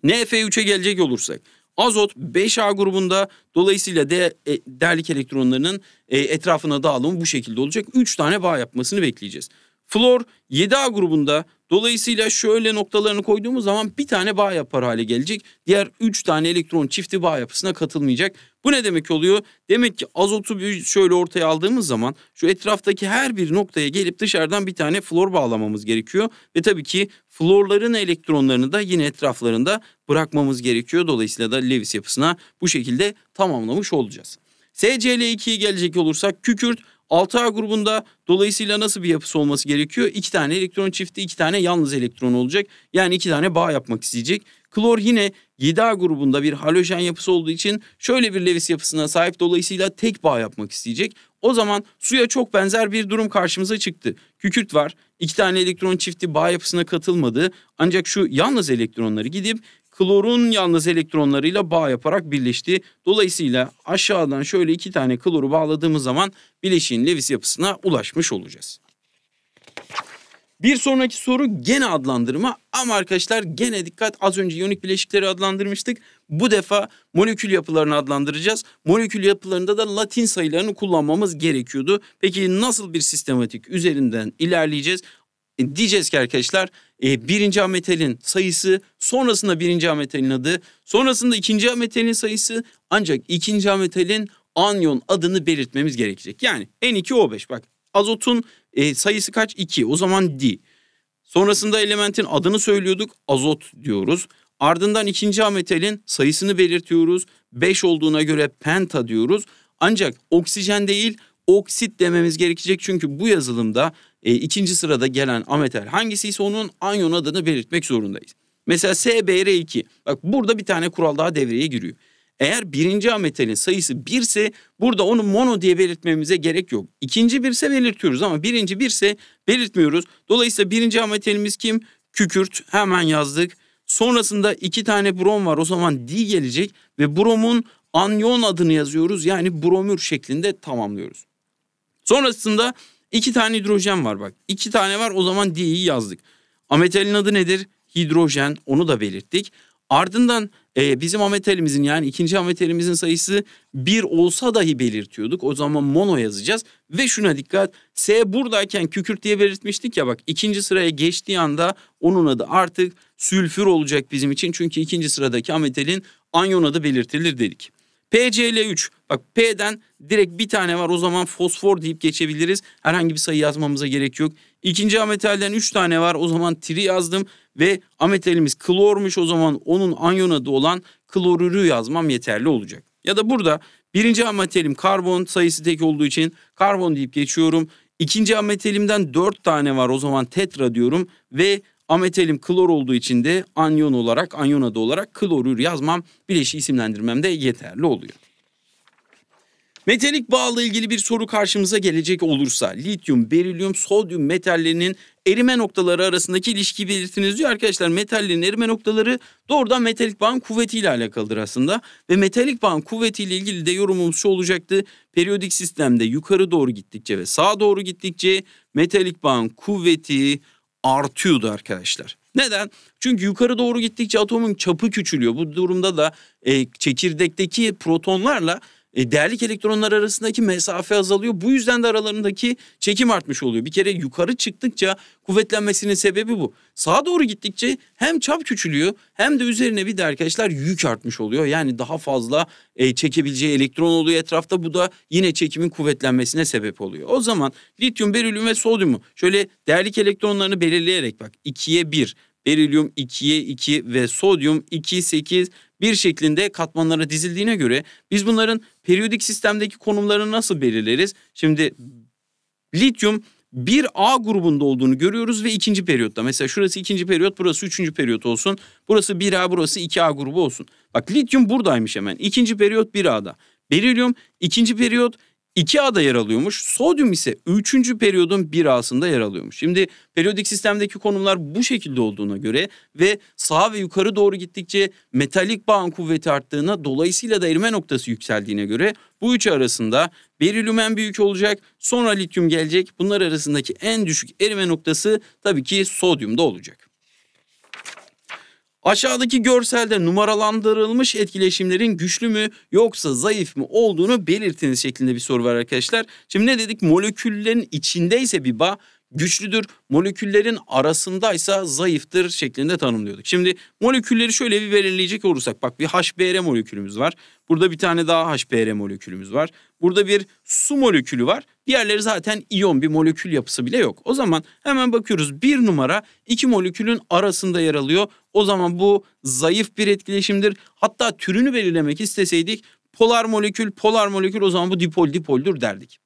[SPEAKER 1] NF3'e gelecek olursak Azot 5A grubunda dolayısıyla de e, değerlik elektronlarının e, etrafına dağılımı bu şekilde olacak. 3 tane bağ yapmasını bekleyeceğiz. Flor 7A grubunda Dolayısıyla şöyle noktalarını koyduğumuz zaman bir tane bağ yapar hale gelecek. Diğer üç tane elektron çifti bağ yapısına katılmayacak. Bu ne demek oluyor? Demek ki azotu şöyle ortaya aldığımız zaman şu etraftaki her bir noktaya gelip dışarıdan bir tane flor bağlamamız gerekiyor. Ve tabii ki florların elektronlarını da yine etraflarında bırakmamız gerekiyor. Dolayısıyla da Lewis yapısına bu şekilde tamamlamış olacağız. SCL2'ye gelecek olursak kükürt 6A grubunda dolayısıyla nasıl bir yapısı olması gerekiyor? İki tane elektron çifti, iki tane yalnız elektron olacak. Yani iki tane bağ yapmak isteyecek. Klor yine 7A grubunda bir halojen yapısı olduğu için şöyle bir Lewis yapısına sahip dolayısıyla tek bağ yapmak isteyecek. O zaman suya çok benzer bir durum karşımıza çıktı. Kükürt var. İki tane elektron çifti bağ yapısına katılmadı. Ancak şu yalnız elektronları gidip klorun yalnız elektronlarıyla bağ yaparak birleşti. Dolayısıyla aşağıdan şöyle iki tane kloru bağladığımız zaman bileşiğin Lewis yapısına ulaşmış olacağız. Bir sonraki soru gene adlandırma ama arkadaşlar gene dikkat az önce iyonik bileşikleri adlandırmıştık. Bu defa molekül yapılarını adlandıracağız. Molekül yapılarında da latin sayılarını kullanmamız gerekiyordu. Peki nasıl bir sistematik üzerinden ilerleyeceğiz? E, diyeceğiz ki arkadaşlar e, 1. Ahmet Ali'nin sayısı, sonrasında birinci Ahmet Ali'nin adı, sonrasında ikinci Ahmet Ali'nin sayısı ancak ikinci Ahmet Ali'nin anyon adını belirtmemiz gerekecek. Yani N2O5 bak azotun e, sayısı kaç? 2 o zaman D. Sonrasında elementin adını söylüyorduk azot diyoruz. Ardından 2. ametalin sayısını belirtiyoruz. 5 olduğuna göre penta diyoruz. Ancak oksijen değil oksit dememiz gerekecek çünkü bu yazılımda e, ikinci sırada gelen ametal hangisiyse onun anyon adını belirtmek zorundayız. Mesela SBR2. Bak burada bir tane kural daha devreye giriyor. Eğer birinci ametalin sayısı birse burada onu mono diye belirtmemize gerek yok. İkinci birse belirtiyoruz ama birinci birse belirtmiyoruz. Dolayısıyla birinci ametalimiz kim? Kükürt hemen yazdık. Sonrasında iki tane brom var o zaman di gelecek ve bromun anyon adını yazıyoruz. Yani bromür şeklinde tamamlıyoruz. Sonrasında İki tane hidrojen var bak. İki tane var o zaman D'yi yazdık. Ametalin adı nedir? Hidrojen onu da belirttik. Ardından e, bizim ametalimizin yani ikinci ametalimizin sayısı bir olsa dahi belirtiyorduk. O zaman mono yazacağız. Ve şuna dikkat S buradayken kükürt diye belirtmiştik ya bak ikinci sıraya geçtiği anda onun adı artık sülfür olacak bizim için. Çünkü ikinci sıradaki ametalin anyon adı belirtilir dedik. PCl3 bak P'den direkt bir tane var o zaman fosfor deyip geçebiliriz. Herhangi bir sayı yazmamıza gerek yok. İkinci ametalden 3 tane var o zaman tri yazdım ve ametalimiz klormuş o zaman onun anyon adı olan klorürü yazmam yeterli olacak. Ya da burada birinci ametalim karbon sayısı tek olduğu için karbon deyip geçiyorum. İkinci ametalimden 4 tane var o zaman tetra diyorum ve Ametalim klor olduğu için de anyon olarak, anyon adı olarak klorür yazmam, bileşi isimlendirmem de yeterli oluyor. Metalik bağla ilgili bir soru karşımıza gelecek olursa lityum, berilyum, sodyum metallerinin erime noktaları arasındaki ilişki belirtiniz diyor. Arkadaşlar metallerin erime noktaları doğrudan metalik bağın kuvvetiyle alakalıdır aslında. Ve metalik bağın kuvvetiyle ilgili de yorumumuz şu olacaktı. Periyodik sistemde yukarı doğru gittikçe ve sağa doğru gittikçe metalik bağın kuvveti artıyordu arkadaşlar. Neden? Çünkü yukarı doğru gittikçe atomun çapı küçülüyor. Bu durumda da e, çekirdekteki protonlarla e, değerlik elektronlar arasındaki mesafe azalıyor. Bu yüzden de aralarındaki çekim artmış oluyor. Bir kere yukarı çıktıkça kuvvetlenmesinin sebebi bu. Sağa doğru gittikçe hem çap küçülüyor hem de üzerine bir de arkadaşlar yük artmış oluyor. Yani daha fazla e, çekebileceği elektron oluyor etrafta. Bu da yine çekimin kuvvetlenmesine sebep oluyor. O zaman lityum, berilyum ve sodyumu şöyle değerlik elektronlarını belirleyerek bak 2'ye 1 Berilyum 2'ye 2 ve sodyum 2, 8 bir şeklinde katmanlara dizildiğine göre biz bunların periyodik sistemdeki konumlarını nasıl belirleriz? Şimdi lityum bir A grubunda olduğunu görüyoruz ve ikinci periyotta. Mesela şurası ikinci periyot, burası üçüncü periyot olsun. Burası 1A, burası 2A grubu olsun. Bak lityum buradaymış hemen. İkinci periyot 1A'da. Berilyum ikinci periyot 2A'da yer alıyormuş. Sodyum ise 3. periyodun 1A'sında yer alıyormuş. Şimdi periyodik sistemdeki konumlar bu şekilde olduğuna göre ve sağa ve yukarı doğru gittikçe metalik bağın kuvveti arttığına dolayısıyla da erime noktası yükseldiğine göre bu üçü arasında beri en büyük olacak sonra lityum gelecek. Bunlar arasındaki en düşük erime noktası tabii ki sodyumda olacak. Aşağıdaki görselde numaralandırılmış etkileşimlerin güçlü mü yoksa zayıf mı olduğunu belirtiniz şeklinde bir soru var arkadaşlar. Şimdi ne dedik? Moleküllerin içindeyse bir bağ, güçlüdür, moleküllerin arasında ise zayıftır şeklinde tanımlıyorduk. Şimdi molekülleri şöyle bir belirleyecek olursak bak bir HBr molekülümüz var. Burada bir tane daha HBr molekülümüz var. Burada bir su molekülü var. Diğerleri zaten iyon bir molekül yapısı bile yok. O zaman hemen bakıyoruz bir numara iki molekülün arasında yer alıyor. O zaman bu zayıf bir etkileşimdir. Hatta türünü belirlemek isteseydik polar molekül polar molekül o zaman bu dipol dipoldür derdik.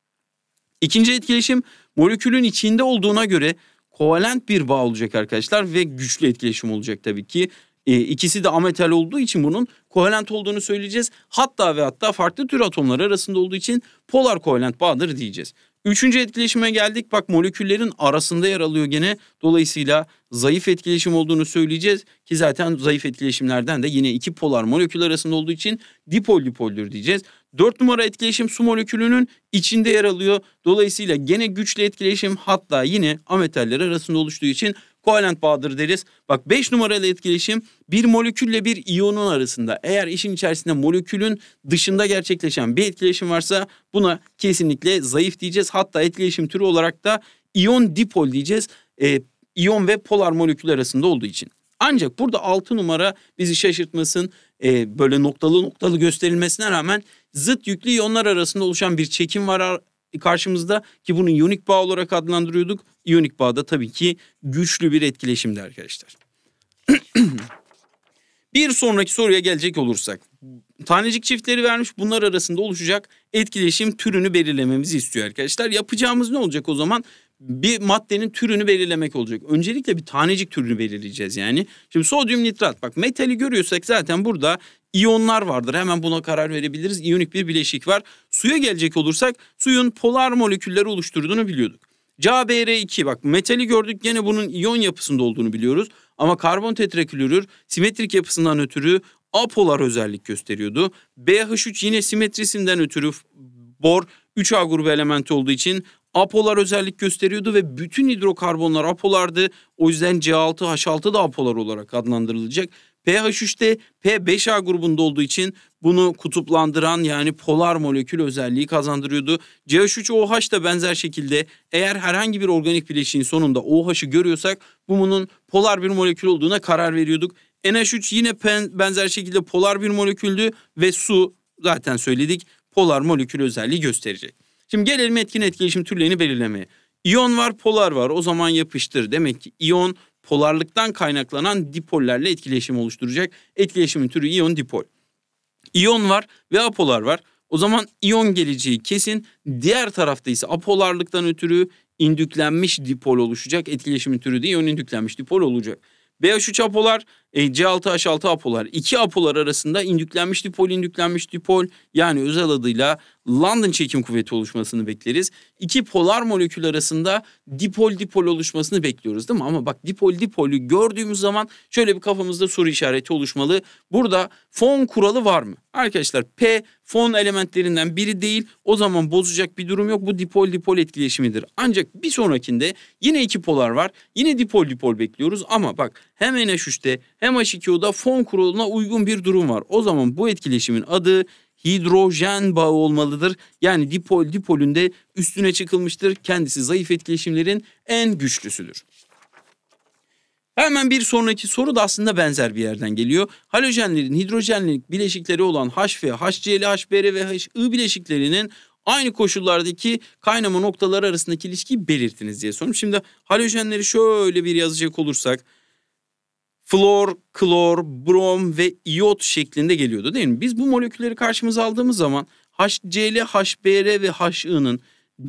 [SPEAKER 1] İkinci etkileşim molekülün içinde olduğuna göre kovalent bir bağ olacak arkadaşlar ve güçlü etkileşim olacak tabii ki. E, ikisi de ametal olduğu için bunun kovalent olduğunu söyleyeceğiz. Hatta ve hatta farklı tür atomlar arasında olduğu için polar kovalent bağdır diyeceğiz. Üçüncü etkileşime geldik. Bak moleküllerin arasında yer alıyor gene. Dolayısıyla zayıf etkileşim olduğunu söyleyeceğiz. Ki zaten zayıf etkileşimlerden de yine iki polar molekül arasında olduğu için dipol dipollüpoldür diyeceğiz. 4 numara etkileşim su molekülünün içinde yer alıyor. Dolayısıyla gene güçlü etkileşim hatta yine ametaller arasında oluştuğu için kovalent bağdır deriz. Bak 5 numaralı etkileşim bir molekülle bir iyonun arasında. Eğer işin içerisinde molekülün dışında gerçekleşen bir etkileşim varsa buna kesinlikle zayıf diyeceğiz. Hatta etkileşim türü olarak da iyon dipol diyeceğiz. E, iyon ve polar molekül arasında olduğu için. Ancak burada 6 numara bizi şaşırtmasın e, böyle noktalı noktalı gösterilmesine rağmen zıt yüklü iyonlar arasında oluşan bir çekim var karşımızda ki bunu iyonik bağ olarak adlandırıyorduk. İyonik bağda tabii ki güçlü bir etkileşimdi arkadaşlar. bir sonraki soruya gelecek olursak. Tanecik çiftleri vermiş bunlar arasında oluşacak etkileşim türünü belirlememizi istiyor arkadaşlar. Yapacağımız ne olacak o zaman? bir maddenin türünü belirlemek olacak. Öncelikle bir tanecik türünü belirleyeceğiz yani. Şimdi sodyum nitrat bak metali görüyorsak zaten burada iyonlar vardır. Hemen buna karar verebiliriz. İyonik bir bileşik var. Suya gelecek olursak suyun polar molekülleri oluşturduğunu biliyorduk. CaBr2 bak metali gördük gene bunun iyon yapısında olduğunu biliyoruz. Ama karbon tetrakülürür simetrik yapısından ötürü apolar özellik gösteriyordu. BH3 yine simetrisinden ötürü bor 3A grubu elementi olduğu için Apolar özellik gösteriyordu ve bütün hidrokarbonlar apolardı. O yüzden C6H6 da apolar olarak adlandırılacak. PH3'te P5A grubunda olduğu için bunu kutuplandıran yani polar molekül özelliği kazandırıyordu. CH3OH da benzer şekilde eğer herhangi bir organik bileşiğin sonunda OH'ı görüyorsak bu bunun polar bir molekül olduğuna karar veriyorduk. NH3 yine benzer şekilde polar bir moleküldü ve su zaten söyledik polar molekül özelliği gösterecek. Şimdi gelelim etkin etkileşim türlerini belirlemeye. İyon var, polar var. O zaman yapıştır. Demek ki iyon polarlıktan kaynaklanan dipollerle etkileşim oluşturacak. Etkileşimin türü iyon dipol. İyon var ve apolar var. O zaman iyon geleceği kesin. Diğer tarafta ise apolarlıktan ötürü indüklenmiş dipol oluşacak. Etkileşimin türü de iyon indüklenmiş dipol olacak. BH3 apolar e, C6H6 apolar. İki apolar arasında indüklenmiş dipol, indüklenmiş dipol yani özel adıyla London çekim kuvveti oluşmasını bekleriz. İki polar molekül arasında dipol dipol oluşmasını bekliyoruz değil mi? Ama bak dipol dipolü gördüğümüz zaman şöyle bir kafamızda soru işareti oluşmalı. Burada fon kuralı var mı? Arkadaşlar P fon elementlerinden biri değil. O zaman bozacak bir durum yok. Bu dipol dipol etkileşimidir. Ancak bir sonrakinde yine iki polar var. Yine dipol dipol bekliyoruz ama bak hem NH3'te hem MH2O'da fon kuralına uygun bir durum var. O zaman bu etkileşimin adı hidrojen bağı olmalıdır. Yani dipol dipolünde üstüne çıkılmıştır. Kendisi zayıf etkileşimlerin en güçlüsüdür. Hemen bir sonraki soru da aslında benzer bir yerden geliyor. Halojenlerin hidrojenlik bileşikleri olan HF, HCl, HBr ve HI bileşiklerinin aynı koşullardaki kaynama noktaları arasındaki ilişkiyi belirtiniz diye sormuş. Şimdi halojenleri şöyle bir yazacak olursak flor, klor, brom ve iot şeklinde geliyordu değil mi? Biz bu molekülleri karşımıza aldığımız zaman HCl, HBr ve HI'nin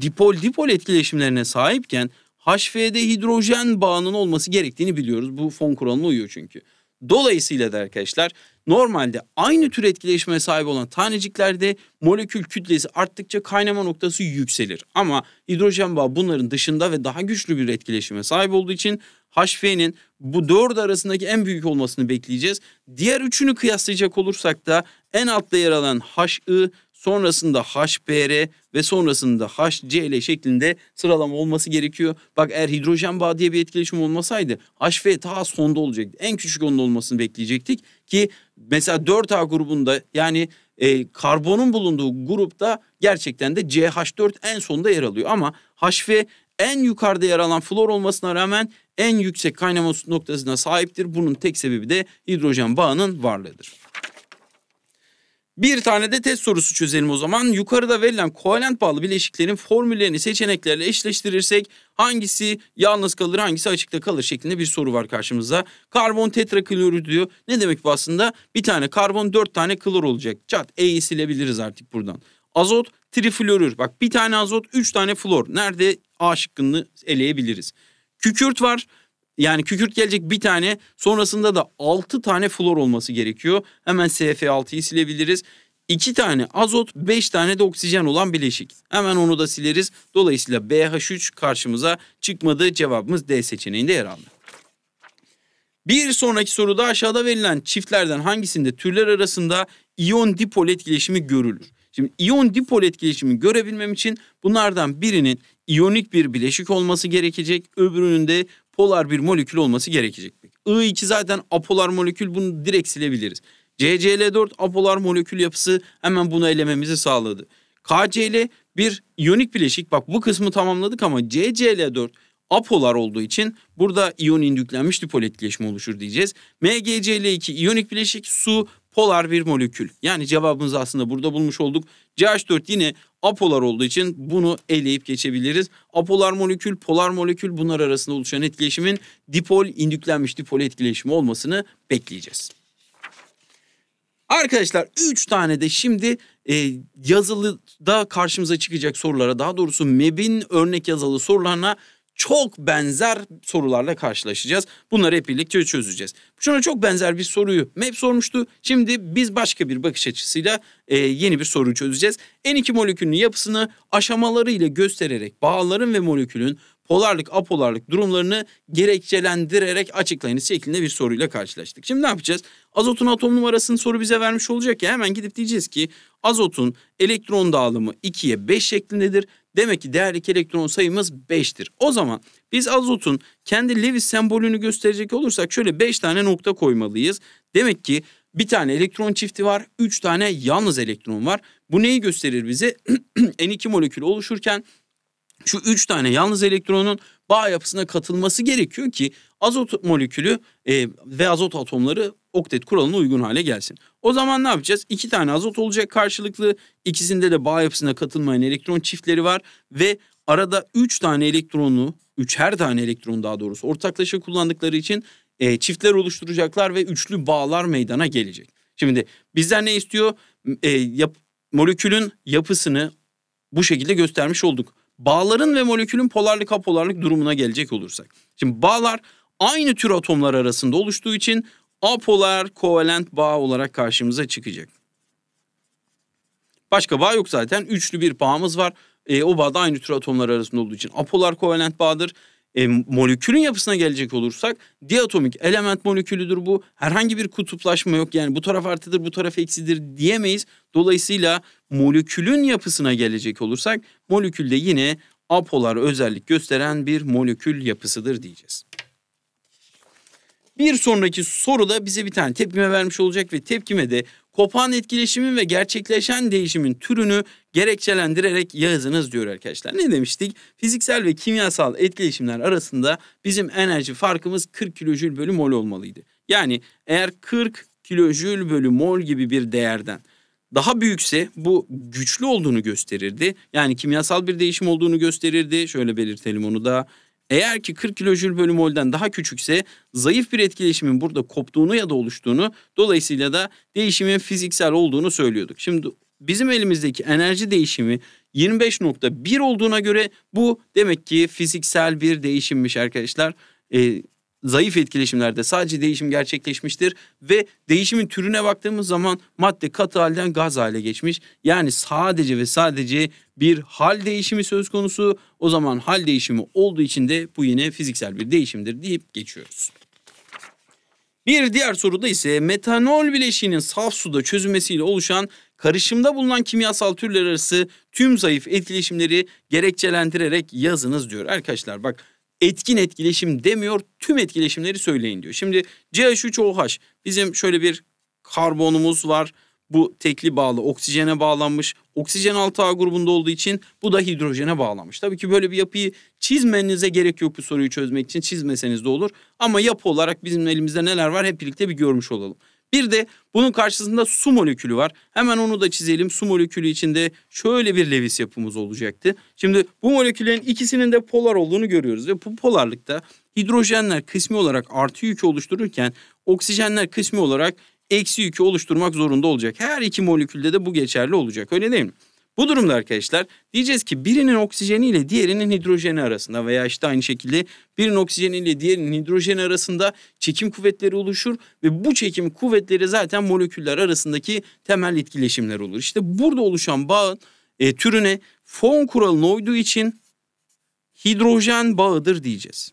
[SPEAKER 1] dipol dipol etkileşimlerine sahipken HF'de hidrojen bağının olması gerektiğini biliyoruz. Bu fon kuralına uyuyor çünkü. Dolayısıyla da arkadaşlar normalde aynı tür etkileşime sahip olan taneciklerde molekül kütlesi arttıkça kaynama noktası yükselir. Ama hidrojen bağı bunların dışında ve daha güçlü bir etkileşime sahip olduğu için HF'nin bu dört arasındaki en büyük olmasını bekleyeceğiz. Diğer üçünü kıyaslayacak olursak da en altta yer alan HI, sonrasında HBr ve sonrasında HCl şeklinde sıralama olması gerekiyor. Bak eğer hidrojen bağı diye bir etkileşim olmasaydı HF ta sonda olacaktı. En küçük onda olmasını bekleyecektik ki mesela 4A grubunda yani e, karbonun bulunduğu grupta gerçekten de CH4 en sonda yer alıyor. Ama HF en yukarıda yer alan flor olmasına rağmen en yüksek kaynama noktasına sahiptir. Bunun tek sebebi de hidrojen bağının varlığıdır. Bir tane de test sorusu çözelim o zaman. Yukarıda verilen kovalent bağlı bileşiklerin formüllerini seçeneklerle eşleştirirsek hangisi yalnız kalır hangisi açıkta kalır şeklinde bir soru var karşımızda. Karbon tetraklorür diyor. Ne demek bu aslında? Bir tane karbon dört tane klor olacak. Çat E'yi silebiliriz artık buradan. Azot triflorür. Bak bir tane azot, üç tane flor. Nerede A şıkkını eleyebiliriz. Kükürt var. Yani kükürt gelecek bir tane. Sonrasında da altı tane flor olması gerekiyor. Hemen SF6'yı silebiliriz. İki tane azot, beş tane de oksijen olan bileşik. Hemen onu da sileriz. Dolayısıyla BH3 karşımıza çıkmadı. Cevabımız D seçeneğinde yer aldı. Bir sonraki soruda aşağıda verilen çiftlerden hangisinde türler arasında iyon dipol etkileşimi görülür? Şimdi iyon dipol etkileşimi görebilmem için bunlardan birinin iyonik bir bileşik olması gerekecek. Öbürünün de polar bir molekül olması gerekecek. I2 zaten apolar molekül bunu direkt silebiliriz. CCl4 apolar molekül yapısı hemen bunu elememizi sağladı. KCl bir iyonik bileşik. Bak bu kısmı tamamladık ama CCl4 apolar olduğu için burada iyon indüklenmiş dipol etkileşimi oluşur diyeceğiz. MgCl2 iyonik bileşik su polar bir molekül. Yani cevabımızı aslında burada bulmuş olduk. CH4 yine apolar olduğu için bunu eleyip geçebiliriz. Apolar molekül, polar molekül bunlar arasında oluşan etkileşimin dipol indüklenmiş dipol etkileşimi olmasını bekleyeceğiz. Arkadaşlar 3 tane de şimdi e, yazılıda karşımıza çıkacak sorulara daha doğrusu MEB'in örnek yazılı sorularına çok benzer sorularla karşılaşacağız. Bunları hep birlikte çözeceğiz. Şuna çok benzer bir soruyu MEP sormuştu. Şimdi biz başka bir bakış açısıyla e, yeni bir soruyu çözeceğiz. N2 molekülünün yapısını aşamaları ile göstererek bağların ve molekülün polarlık, apolarlık durumlarını gerekçelendirerek açıklayınız şeklinde bir soruyla karşılaştık. Şimdi ne yapacağız? Azotun atom numarasını soru bize vermiş olacak ya hemen gidip diyeceğiz ki azotun elektron dağılımı 2'ye 5 şeklindedir. Demek ki değerli elektron sayımız 5'tir. O zaman biz azotun kendi Lewis sembolünü gösterecek olursak şöyle 5 tane nokta koymalıyız. Demek ki bir tane elektron çifti var, 3 tane yalnız elektron var. Bu neyi gösterir bize? N2 molekülü oluşurken şu 3 tane yalnız elektronun bağ yapısına katılması gerekiyor ki azot molekülü e, ve azot atomları oktet kuralına uygun hale gelsin. O zaman ne yapacağız? İki tane azot olacak karşılıklı. İkisinde de bağ yapısına katılmayan elektron çiftleri var ve arada üç tane elektronu, üç her tane elektron daha doğrusu ortaklaşa kullandıkları için e, çiftler oluşturacaklar ve üçlü bağlar meydana gelecek. Şimdi bizden ne istiyor? E, yap, molekülün yapısını bu şekilde göstermiş olduk bağların ve molekülün polarlı apolarlık durumuna gelecek olursak. Şimdi bağlar aynı tür atomlar arasında oluştuğu için apolar kovalent bağ olarak karşımıza çıkacak. Başka bağ yok zaten. Üçlü bir bağımız var. E, o bağ da aynı tür atomlar arasında olduğu için apolar kovalent bağdır. E, molekülün yapısına gelecek olursak diatomik element molekülüdür bu. Herhangi bir kutuplaşma yok. Yani bu taraf artıdır, bu taraf eksidir diyemeyiz. Dolayısıyla molekülün yapısına gelecek olursak molekülde yine apolar özellik gösteren bir molekül yapısıdır diyeceğiz. Bir sonraki soruda bize bir tane tepkime vermiş olacak ve tepkime de kopan etkileşimin ve gerçekleşen değişimin türünü gerekçelendirerek yazınız diyor arkadaşlar. Ne demiştik? Fiziksel ve kimyasal etkileşimler arasında bizim enerji farkımız 40 kilojül bölü mol olmalıydı. Yani eğer 40 kilojül bölü mol gibi bir değerden daha büyükse bu güçlü olduğunu gösterirdi. Yani kimyasal bir değişim olduğunu gösterirdi. Şöyle belirtelim onu da. Eğer ki 40 kilojül bölü mol'den daha küçükse zayıf bir etkileşimin burada koptuğunu ya da oluştuğunu dolayısıyla da değişimin fiziksel olduğunu söylüyorduk. Şimdi bizim elimizdeki enerji değişimi 25.1 olduğuna göre bu demek ki fiziksel bir değişimmiş arkadaşlar. Ee, zayıf etkileşimlerde sadece değişim gerçekleşmiştir ve değişimin türüne baktığımız zaman madde katı halden gaz hale geçmiş. Yani sadece ve sadece bir hal değişimi söz konusu. O zaman hal değişimi olduğu için de bu yine fiziksel bir değişimdir deyip geçiyoruz. Bir diğer soruda ise metanol bileşiğinin saf suda çözülmesiyle oluşan karışımda bulunan kimyasal türler arası tüm zayıf etkileşimleri gerekçelendirerek yazınız diyor. Arkadaşlar bak etkin etkileşim demiyor tüm etkileşimleri söyleyin diyor. Şimdi CH3OH bizim şöyle bir karbonumuz var. Bu tekli bağlı oksijene bağlanmış. Oksijen 6A grubunda olduğu için bu da hidrojene bağlanmış. Tabii ki böyle bir yapıyı çizmenize gerek yok bu soruyu çözmek için. Çizmeseniz de olur. Ama yapı olarak bizim elimizde neler var hep birlikte bir görmüş olalım. Bir de bunun karşısında su molekülü var. Hemen onu da çizelim. Su molekülü içinde şöyle bir Lewis yapımız olacaktı. Şimdi bu moleküllerin ikisinin de polar olduğunu görüyoruz ve bu polarlıkta hidrojenler kısmi olarak artı yükü oluştururken oksijenler kısmi olarak eksi yükü oluşturmak zorunda olacak. Her iki molekülde de bu geçerli olacak. Öyle değil mi? Bu durumda arkadaşlar diyeceğiz ki birinin oksijeni ile diğerinin hidrojeni arasında veya işte aynı şekilde birinin oksijeni ile diğerinin hidrojeni arasında çekim kuvvetleri oluşur ve bu çekim kuvvetleri zaten moleküller arasındaki temel etkileşimler olur. İşte burada oluşan bağın e, türüne fon kuralına uyduğu için hidrojen bağıdır diyeceğiz.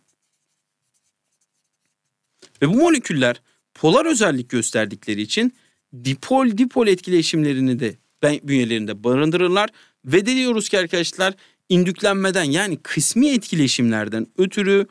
[SPEAKER 1] Ve bu moleküller polar özellik gösterdikleri için dipol dipol etkileşimlerini de bünyelerinde barındırırlar. Ve diyoruz ki arkadaşlar indüklenmeden yani kısmi etkileşimlerden ötürü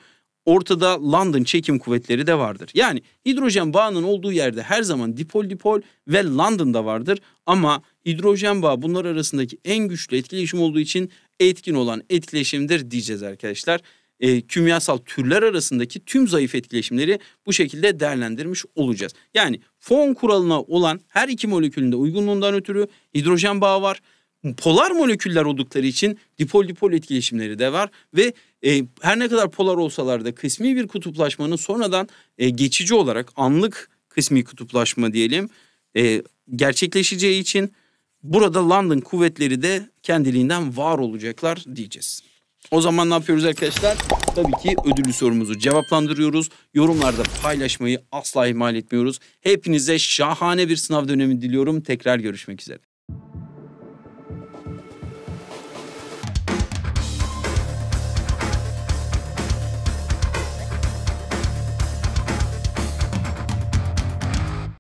[SPEAKER 1] ortada London çekim kuvvetleri de vardır. Yani hidrojen bağının olduğu yerde her zaman dipol dipol ve London da vardır ama hidrojen bağı bunlar arasındaki en güçlü etkileşim olduğu için etkin olan etkileşimdir diyeceğiz arkadaşlar. E, kimyasal türler arasındaki tüm zayıf etkileşimleri bu şekilde değerlendirmiş olacağız. Yani Fon kuralına olan her iki molekülünde de uygunluğundan ötürü hidrojen bağı var. Polar moleküller oldukları için dipol dipol etkileşimleri de var ve e, her ne kadar polar olsalar da kısmi bir kutuplaşmanın sonradan e, geçici olarak anlık kısmi kutuplaşma diyelim e, gerçekleşeceği için burada London kuvvetleri de kendiliğinden var olacaklar diyeceğiz. O zaman ne yapıyoruz arkadaşlar? Tabii ki ödüllü sorumuzu cevaplandırıyoruz. Yorumlarda paylaşmayı asla ihmal etmiyoruz. Hepinize şahane bir sınav dönemi diliyorum. Tekrar görüşmek üzere.